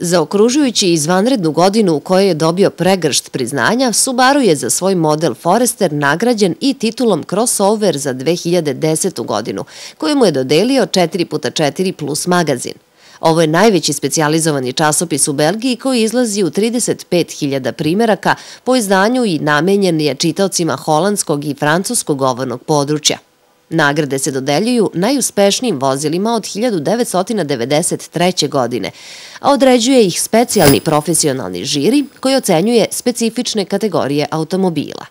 Za Zaokružujući izvanrednu godinu u kojoj je dobio pregršt priznanja, Subaru je za svoj model Forester nagrađen i titulom Crossover za 2010. godinu, koju je dodelio 4x4 plus magazin. Ovo je najveći specializovani časopis u Belgiji koji izlazi u 35.000 primjeraka po izdanju i namenjen je čitaocima holandskog i francuskog govornog područja. Nagrade se dodeljuju najuspešnijim vozilima od 1993. godine, a određuje ih specijalni profesionalni žiri koji ocenjuje specifične kategorije automobila.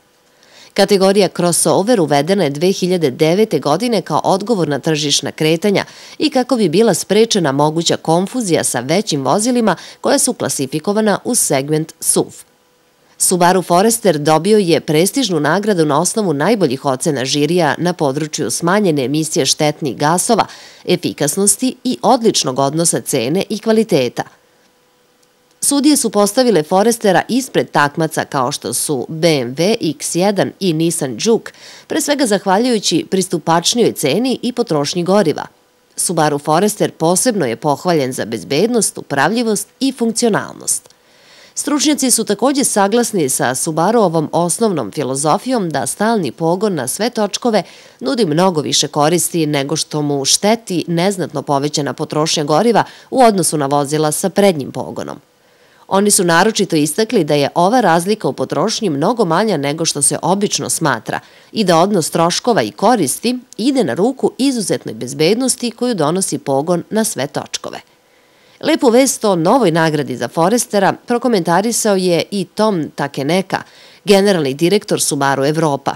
Kategorija crossover uvedena je 2009. godine kao odgovor na tržišna kretanja i kako bi bila sprečena moguća konfuzija sa većim vozilima koja su klasifikovana u segment SUV. Subaru Forester dobio je prestižnu nagradu na osnovu najboljih ocena žirija na području smanjene emisije štetnih gasova, efikasnosti i odličnog odnosa cene i kvaliteta. Sudije su postavile Forestera ispred takmaca kao što su BMW X1 i Nissan Juke, pre svega zahvaljujući pristupačnijoj ceni i potrošnji goriva. Subaru Forester posebno je pohvaljen za bezbednost, upravljivost i funkcionalnost. Stručnjaci su također saglasni sa Subaruovom osnovnom filozofijom da stalni pogon na sve točkove nudi mnogo više koristi nego što mu šteti neznatno povećena potrošnja goriva u odnosu na vozila sa prednjim pogonom. Oni su naročito istakli da je ova razlika u potrošnji mnogo manja nego što se obično smatra i da odnos troškova i koristi ide na ruku izuzetnoj bezbednosti koju donosi pogon na sve točkove. Lepu vest o novoj nagradi za Forestera prokomentarisao je i Tom Takeneka, generalni direktor Subaru Evropa.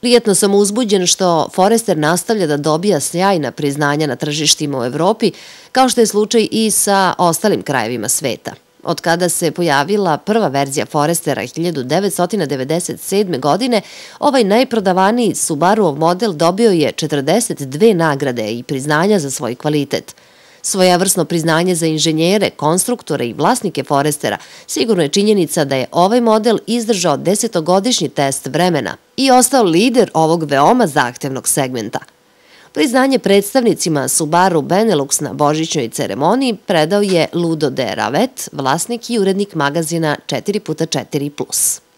Prijetno sam uzbuđen što Forester nastavlja da dobija sjajna priznanja na tržištima u Evropi, kao što je slučaj i sa ostalim krajevima sveta. Od kada se pojavila prva verzija Forestera 1997. godine, ovaj najprodavaniji Subaruov model dobio je 42 nagrade i priznanja za svoj kvalitet – Svojevrsno priznanje za inženjere, konstruktore i vlasnike Forestera sigurno je činjenica da je ovaj model izdržao desetogodišnji test vremena i ostao lider ovog veoma zahtevnog segmenta. Priznanje predstavnicima Subaru Benelux na božićnoj ceremoniji predao je Ludo de Ravet, vlasnik i urednik magazina 4x4+.